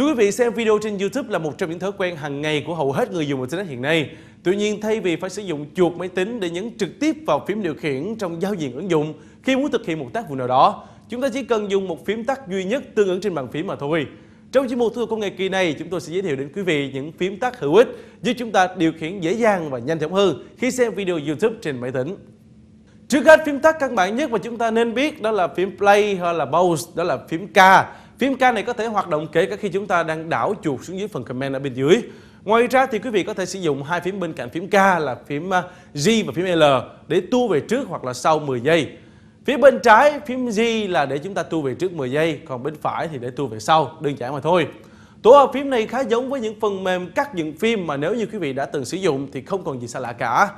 Thưa quý vị, xem video trên YouTube là một trong những thói quen hàng ngày của hầu hết người dùng Internet hiện nay. Tuy nhiên, thay vì phải sử dụng chuột máy tính để nhấn trực tiếp vào phím điều khiển trong giao diện ứng dụng khi muốn thực hiện một tác vụ nào đó, chúng ta chỉ cần dùng một phím tắt duy nhất tương ứng trên bàn phím mà thôi. Trong chuyên mục thu công nghệ kỳ này, chúng tôi sẽ giới thiệu đến quý vị những phím tắt hữu ích giúp chúng ta điều khiển dễ dàng và nhanh chóng hơn khi xem video YouTube trên máy tính. Trước hết phím tắt căn bản nhất mà chúng ta nên biết đó là phím play hoặc là pause, đó là phím K. Phím K này có thể hoạt động kể cả khi chúng ta đang đảo chuột xuống dưới phần comment ở bên dưới. Ngoài ra thì quý vị có thể sử dụng hai phím bên cạnh phím K là phím à, G và phím L để tua về trước hoặc là sau 10 giây. Phía bên trái phím G là để chúng ta tua về trước 10 giây, còn bên phải thì để tua về sau, đơn giản mà thôi. Tổ hợp phím này khá giống với những phần mềm cắt dựng phim mà nếu như quý vị đã từng sử dụng thì không còn gì xa lạ cả.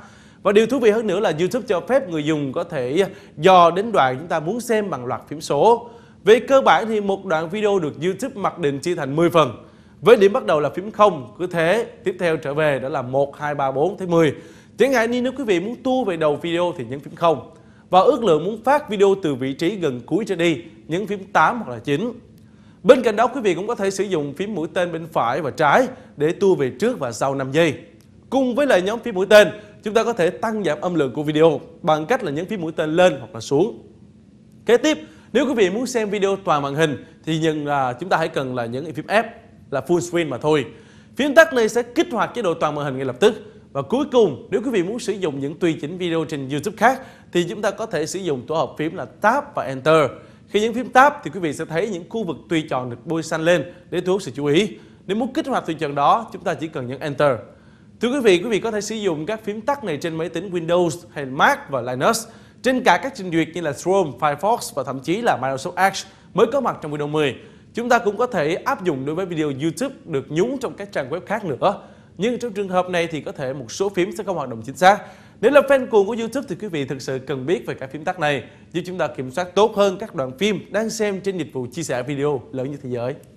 Và điều thú vị hơn nữa là YouTube cho phép người dùng có thể à, dò đến đoạn chúng ta muốn xem bằng loạt phím số. Về cơ bản thì một đoạn video được YouTube mặc định chia thành 10 phần. Với điểm bắt đầu là phím 0, cứ thế, tiếp theo trở về đó là 1, 2, 3, 4, tới 10. Chẳng hạn như nếu quý vị muốn tua về đầu video thì nhấn phím 0. Và ước lượng muốn phát video từ vị trí gần cuối trở đi, nhấn phím 8 hoặc là 9. Bên cạnh đó quý vị cũng có thể sử dụng phím mũi tên bên phải và trái để tua về trước và sau 5 giây. Cùng với lại nhóm phím mũi tên, chúng ta có thể tăng giảm âm lượng của video bằng cách là nhấn phím mũi tên lên hoặc là xuống. Kế tiếp, nếu quý vị muốn xem video toàn màn hình thì nhưng là chúng ta hãy cần là những phím F là full screen mà thôi. Phím tắt này sẽ kích hoạt chế độ toàn màn hình ngay lập tức. Và cuối cùng, nếu quý vị muốn sử dụng những tùy chỉnh video trên YouTube khác thì chúng ta có thể sử dụng tổ hợp phím là Tab và Enter. Khi nhấn phím Tab thì quý vị sẽ thấy những khu vực tùy chọn được bôi xanh lên để thu hút sự chú ý. Nếu muốn kích hoạt tùy chọn đó, chúng ta chỉ cần nhấn Enter. Thưa quý vị, quý vị có thể sử dụng các phím tắt này trên máy tính Windows hay Mac và Linux. Trên cả các trình duyệt như là Chrome, Firefox và thậm chí là Microsoft Edge mới có mặt trong Windows 10. Chúng ta cũng có thể áp dụng đối với video YouTube được nhúng trong các trang web khác nữa. Nhưng trong trường hợp này thì có thể một số phím sẽ không hoạt động chính xác. Nếu là fan cuồng của YouTube thì quý vị thực sự cần biết về các phím tắt này giúp chúng ta kiểm soát tốt hơn các đoạn phim đang xem trên dịch vụ chia sẻ video lớn như thế giới.